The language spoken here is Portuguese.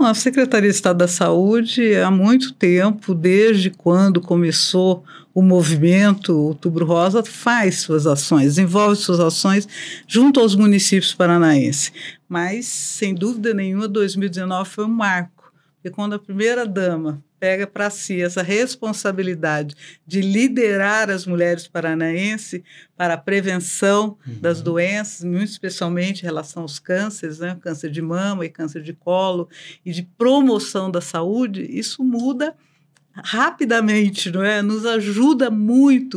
A Secretaria de Estado da Saúde, há muito tempo, desde quando começou o movimento Outubro Rosa, faz suas ações, desenvolve suas ações junto aos municípios paranaenses. Mas, sem dúvida nenhuma, 2019 foi um marco e quando a primeira dama pega para si essa responsabilidade de liderar as mulheres paranaenses para a prevenção uhum. das doenças, muito especialmente em relação aos cânceres, né? câncer de mama e câncer de colo, e de promoção da saúde, isso muda rapidamente, não é? Nos ajuda muito